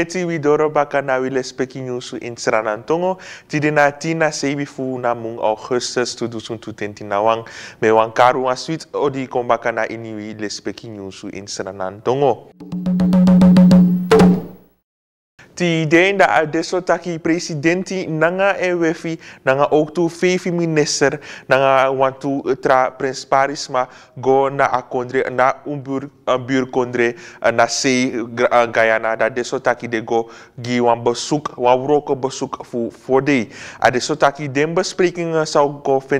neti wi doro baka na wi lespeki nyusu en Sranantongo ti de seibi fu na mung Augustus 2020 na wang me wang karu ensuite odi kon na ini wi lespeki nyusu en Sranantongo. ti denda a deso taki presidenti nanga e wefi nanga ook tu fefi minister nanga wantu tra prins parisma go na akondre na umbur umbur kondre na se Guyana da deso taki de go gi wan bezoek wan wroko fu for day a deso taki den go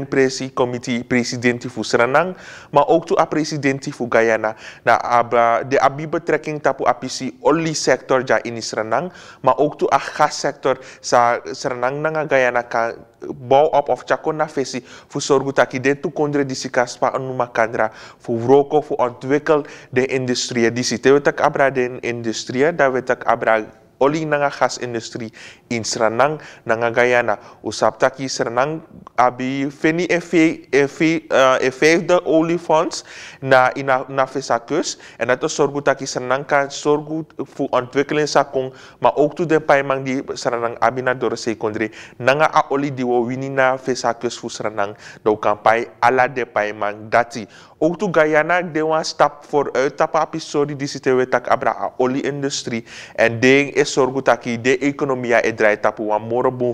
presi committee presidenti fu sranang ma ook tu a presidenti fu Guyana na aba de abi betrekking tapu apisi only sector ja ini seranang maar ook toe a gassector sa serenang nanga gayana ka bau of chako na fesi fu sorgu taki den tu kondre disi kaspa anuma kandra fu vroko fu ontwikkel de industrie disi te wetak abra den industrie da wetak abra oli nanga gasindustrie in Sranang nanga Guyana. Usaptaki Sranang abi feni efe efe uh, oli oliefonds na ina na visakus en dat is sorgu taki Sranang kan sorgu voor ontwikkeling sakong maar ook tu de paimang di Sranang abi na door secondary nanga a oli diwo wini na voor Sranang do nou kampai ala de paimang dati. Ook tu Guyana de wan stap uit tapapi sorry di sitewe tak abra a olie industrie en ding is sorgu taki de economia e drai tapu wa moro bun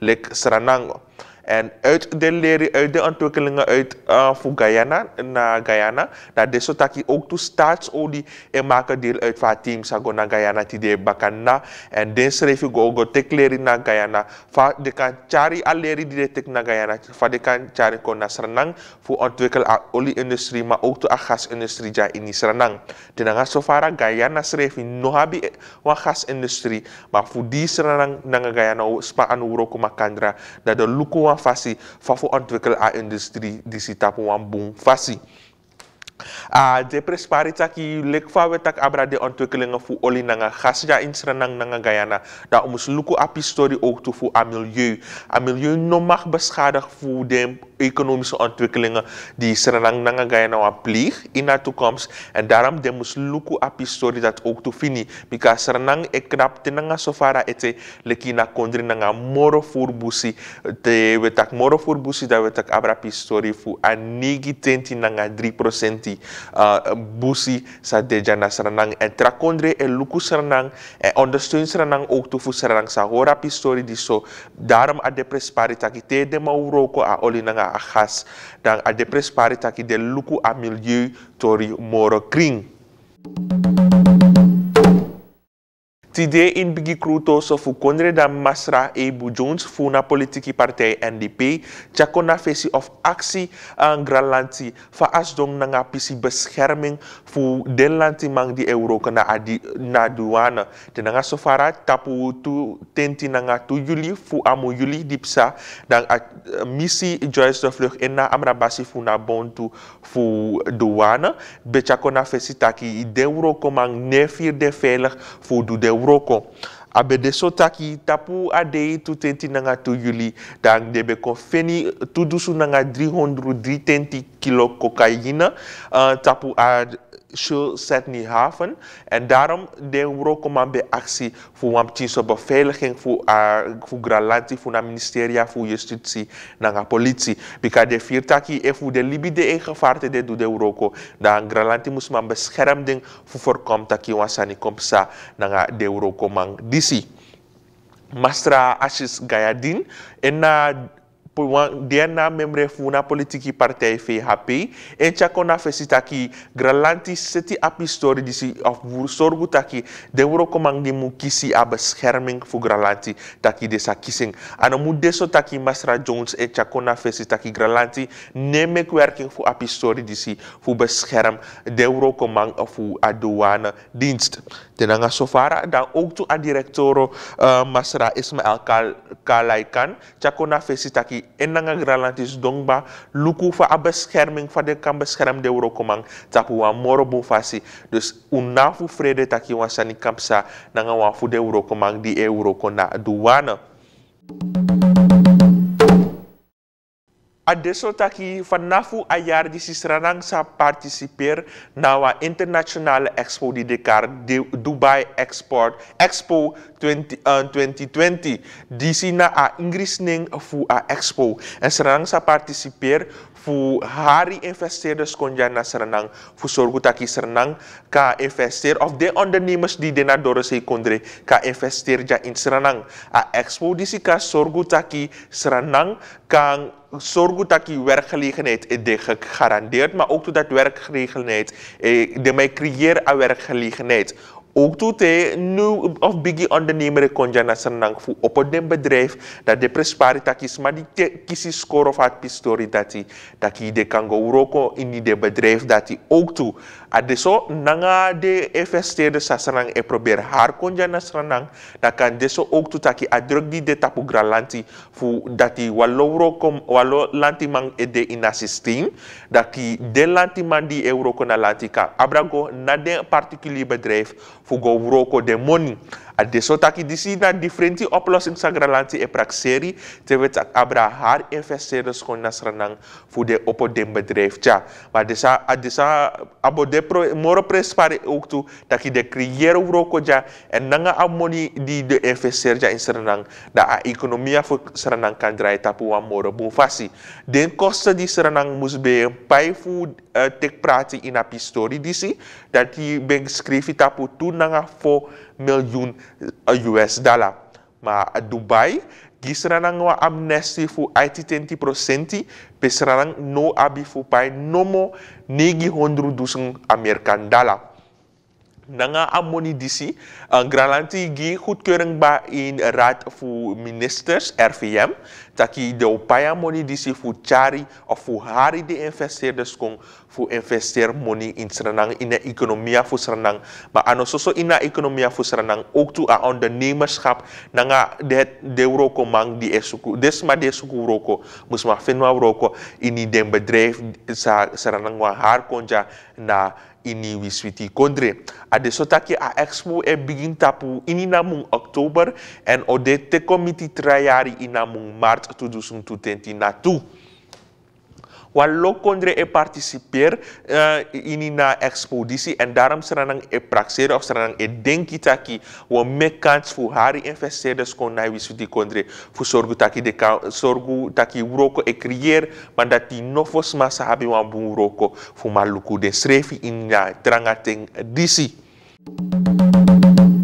lek seranango. En uit de leren, uit de ontwikkelingen uit uh, voor Guyana, naar uh, Guyana, dat de sotaki ook toe staatsolie en eh, maken deel uit van team sago naar Guyana die bakana. En dan schreef ik ook te leren naar Guyana. Van de kan chari al leren die de naar Guyana, van de kan chari kon naar Srenang voor ontwikkelen aan olieindustrie, maar ook toe aan gasindustrie ja in Srenang. Dan gaan sofara Guyana schreef in nohabi wan gasindustrie, maar voor die Srenang naar Guyana spa aan Uroko Makandra, dat de lukuwa fasi fafo ontwikkel a industrie disi tapu wan boom fasi. Uh, ah, de prespari taki lek fawe tak abra de ontwikkelingen voor olie nga gas ja nang nga Guyana. Daar ons luku api story ook toe voor a milieu. A milieu no mag beschadigd voor de economische ontwikkelingen die Srenang Nangagayanawa pleeg in de toekomst. En daarom de moest luku story dat ook to fini. Bika Srenang e knap tenanga sofara ete leki na kondri nanga moro furbusi. Te wetak moro furbusi da wetak abra pistori fu anigi tenti nanga 3 uh, busi sa deja na Srenang. En trakondre e luku Srenang e ondersteun Srenang ook to fu Srenang sa hora pistori di so. Daarom a de presparitaki te de mauroko a nanga na dan ada depres pare taki de luku a milieu tori moro kring. Tide in Bigi Kruto so fukondre da Masra Ebu Jones na politiki partij NDP chakona fesi of aksi an Granlanti fa Dong nga pisi bescherming fu denlanti mang di euro kena adi na duana tenanga sofara tapu tu tenti nanga tu juli fu amu juli dipsa dan uh, misi Joyce de Vlug enna amrabasi funa bontu fu douane bechakona fesi taki de euro komang nefir de veilig fu du de kuro kɔ abedeso taki tapu adeyi tu tenti nanga tu yuli dan debe ko feni tu dusu nanga 300 dri tenti kilo cocaïne uh, tapu uit Sydney Haven. En daarom de we ook actie voor een beveiliging voor, uh, voor Gralanti, voor het ministerie, voor justitie, naar de politie. de vier taki en de libide e gevaarte te de Uroko. Dan Gralanti moest man bescherming voor voorkomt dat je wasani komt na naar de Uroko man disi. Mastra Ashes Gayadin en na dia membre funa politiki partij VHP en chakona fesitaki gralanti seti apistori disi of sorgu taki de wuro mu kisi a bescherming voor gralanti taki desa kissing ano mu deso taki Masra Jones en chakona fesitaki gralanti neme kwerking fu apistori si fu bescherm de wuro komang fu aduane dienst tenanga sofara dan ook tu a director uh, eh, Masra Ismael Kalaikan chakona taki enanga gralantis dongba luku fa abescherming fa de kan de wuro komang tapu wa moro bu fasi dus unafu frede taki wansani kampsa nanga wafu de wuro komang di euro wuro kona duwana A dessota que vanaf a jaar di Sisranang sa participer nawa international expo di Dakar, Dubai Export Expo 20, uh, 2020. Di sina a Inggris ning fu a expo. En eh, Sranang sa participer fu hari investor konja na Sranang fu taki Sranang ka investor of the ondernemers di dena dorose kondre ka investeer ja in Sranang. A expo di sika taki Sranang kang zorg dat die werkgelegenheid is gegarandeerd, maar ook dat werkgelegenheid, eh, mij creëer een werkgelegenheid. Ook toe eh, nu of biggie ondernemer kon je naar op een bedrijf dat de prespariteit is, maar die kies score of het pistori dat hij dat hij de kan gaan in die bedrijf dat die ook toe adesso nanga de sasranang sa sanang e probeer haar konja na sanang kan deso ook tutaki taki adrug di de tapu gralanti fu dati waloro kom walo lanti e de ina taki daki de lanti di euro kona lanti ka abrago na de particulier bedrijf fu go wroko de money Ade sota ki disi na diferenti oplossing sa gralanti e prakseri tewet tak abrahar e investeerders kon nasranang fu de opo den bedrijf tja. desa adesa abo de pro, moro prespare ook taki de creëren wroko ja en nanga amoni di de investeer ja in da a ekonomia fu sranang kan draai tapu wa moro bufasi. Den kosta di sranang mus be pai fu eh, tek prati ina pistori disi dat die ben tapu tu nanga fo miljoen US uh, dollar. Maar Dubai, gisranang wa amnesty voor IT 20% pesranang no abi voor pai nomo 900.000 American dollar. Nanga amoni disi, garantie uh, gralanti gi goedkeuring ba in raad voor ministers, RVM, taki deu paia money disi fu chari ou fu hari de investeerders kon fu investeer money in serenang ina ekonomia economia fu serenang. Ma ano soso ekonomia fu economia fu srenang ook toe aan ondernemerschap nanga de de roko mang di esuku des ma de suku roko musma fenwa roko ini den bedrijf sa serenang wa har konja na ini wiswiti kondre. Ade sotaki a expo e begin tapu ini namung oktober en ode te komiti trayari inamung maart parte tudo junto tenti natu. Walau kondre e participeer uh, ini na expositie en daarom seranang e praxeren of seranang e denki taki wa mekans fu hari investeerders kon na wisu di kondre fu sorgu taki de ka, sorgu taki uroko e krier mandati dat die nofos masa habi wan bu uroko fu maluku de srefi ini na tranga disi. Thank you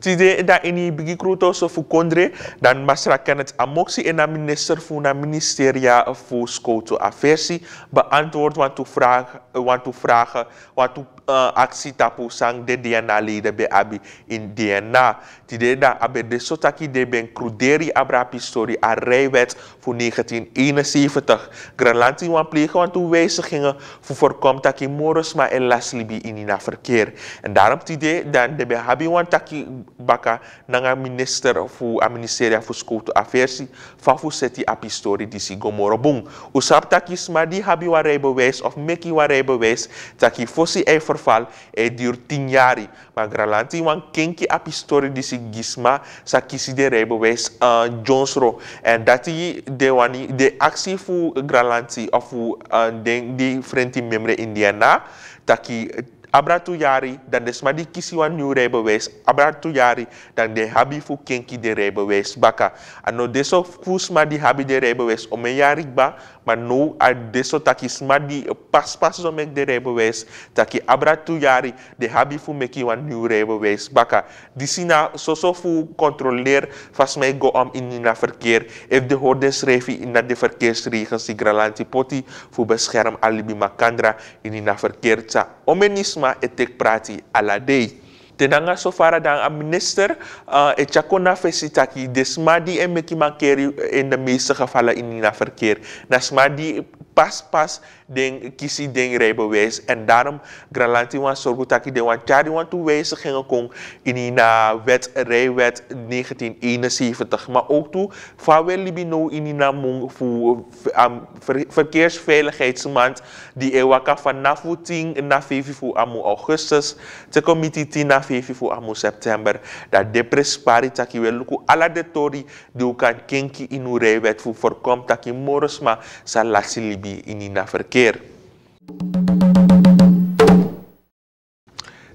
tide da ini bigikruto so fu kondre dan masyarakat het amoksi en minister fu na ministeria fu skoto aversi beantwoord want to vragen want to vragen want to uh, aksi tapu sang de DNA leden be abi in DNA. Die de abe de sotaki de ben kruderi abra pistori a rijwet voor 1971. Granlanti wan plegen want toen wijzigingen voor voorkomt taki maar en laslibi in ina verkeer. En daarom die de dan de be habi want taki baka nanga minister fu a ministeria fu Afersi, affairs fa fu seti a pistori disi gomoro bung usap taki smadi habi warai of meki warai bewijs taki fosi e verval e duur 10 jari wan kenki a pistori disi gisma sa kisi de rijbewijs uh, jonsro dati de wani de aksi fu gralanti of fu uh, den di frenti memre indiana taki abratu jari dan de smadi kisiwan new rijbewijs, abratu yari dan de habi fu kenki de rijbewijs baka. Ano deso fu smadi habi de rijbewijs om een jari ba, maar nu a deso taki smadi eh, pas pas om mek de rijbewijs, taki abratu jari de habi fu meki wan new rijbewijs baka. Disina soso fu controleer vast mij go am in na verkeer, Ef de hordes revi in na de verkeersregels, Gralanti poti fu bescherm alibi makandra in na verkeer tsa. Omenis asma etek prati aladei. Tenanga sofara dan a minister, uh, eh, e chakona fesitaki desmadi en meki mankeri in de meeste gevallen in na verkeer. Na smadi pas pas den ding den rijbewijs. En daarom Gralanti wan taki den wan tjari wan toewijzigingen kon in na wet rijwet 1971. Maar ook toe van libino in na mong voor um, verkeersveiligheidsmaand die ewaka van 10 na 5 amu augustus te komiti 10 na 5 voor amu september. Dat depres pari taki wel luku ala de tori die kan kinki in rijwet voor voorkomt taki morosma sa lasi in inina verkeer.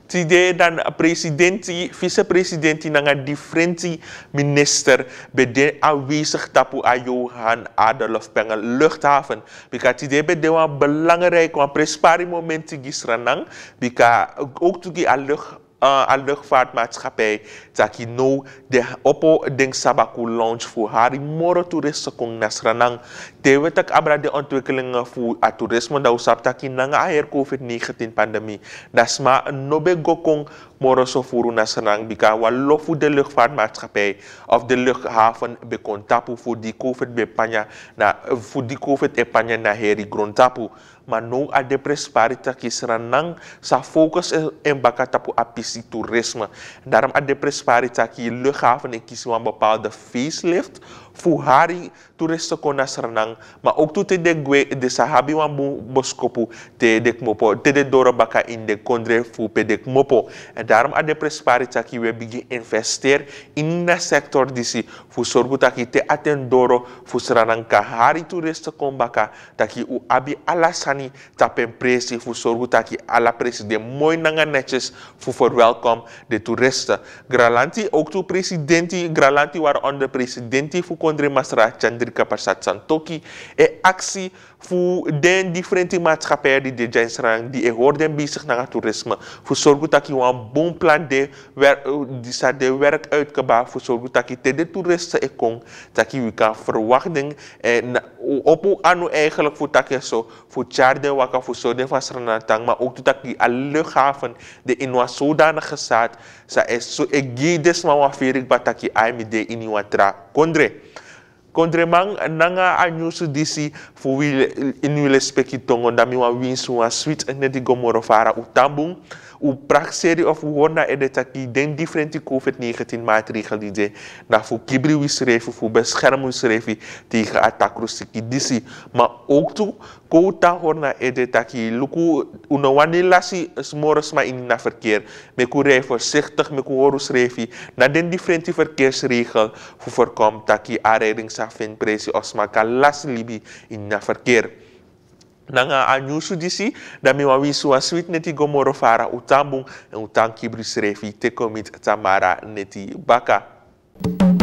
Tide dan presidenti, vicepresidenti nanga differenti minister de aanwezig tapu a Johan Adolf Pengel luchthaven. Bika tide de wan belangrijk wan prespari momenti gisranang. Bika ook tugi a lucht aan euh, luchtvaartmaatschappij. Taki no de opo den sabaku launch voor hari moro toeristen kong De Tewetak abra de ontwikkelingen voor a toerisme dat usap taki nanga COVID-19 pandemie. Dasma nobe gokong moro so furu nasranang bika walo voor de luchtvaartmaatschappij of de luchthaven bekontapu voor die covid bepanya. na voor die COVID-19 e na heri grondtapu. manu ade depresparita que será sa focus em bakata po apiciturisme. Daarom a depresparita que luchthaven en the een bepaalde facelift voor haar toeristen kon nasrenang, maar ook toe te de gwe de sahabi wan boskopu te dek mopo, te de doro baka in de kondre voor pe dek mopo. En daarom a depresparita que we begin investeer in de sector disi fu sorbu taki te atendoro voor seranang kahari toeristen kon baka taki u abi alasan hani tapen presi fu sorgu taki ala presi de mooi nanga netjes fu verwelkom de toeristen. Gralanti ook tu presidenti, gralanti onder presidenti fu kondre masra Chandrika Prasad Santoki e actie voor den verschillende maatschappijen die de zijn rang die worden bezig naar toerisme voor zorgen dat je een bon plan de wer- eh, die sa de werk uitgebaat voor zorgen dat je de toeristen ik kon dat je kan verwachten en op hoe anu eigenlijk voor dat je zo voor charden wakker voor zo den van Sranatang maar ook dat je alle luchthaven de in was zodanig gezet sa is zo ik dus maar wat veer ik bat dat je de in je tra kondre Contrairement nanga anyusu disi fu wi inuile speki tongo dami wa winsu wa switch neti gomoro fara utambung u prakseri of wona edetaki den differenti COVID-19 maatregelen de na fu kibri wi schreef fu bescherming schreef tegen attakrusiki disi Ma ook toe kouta horna ede taki luku unawani wani lasi smores ma in na verkeer me ku rij voorzichtig me ku horu schreefi na den differenti verkeersregel fu voorkom taki aanrijding sa fin presi osma ka lasi libi inna na verkeer nanga anyusu disi dami mi wawi suwa neti gomoro fara utambung utang utan kibri schreefi tekomit tamara neti baka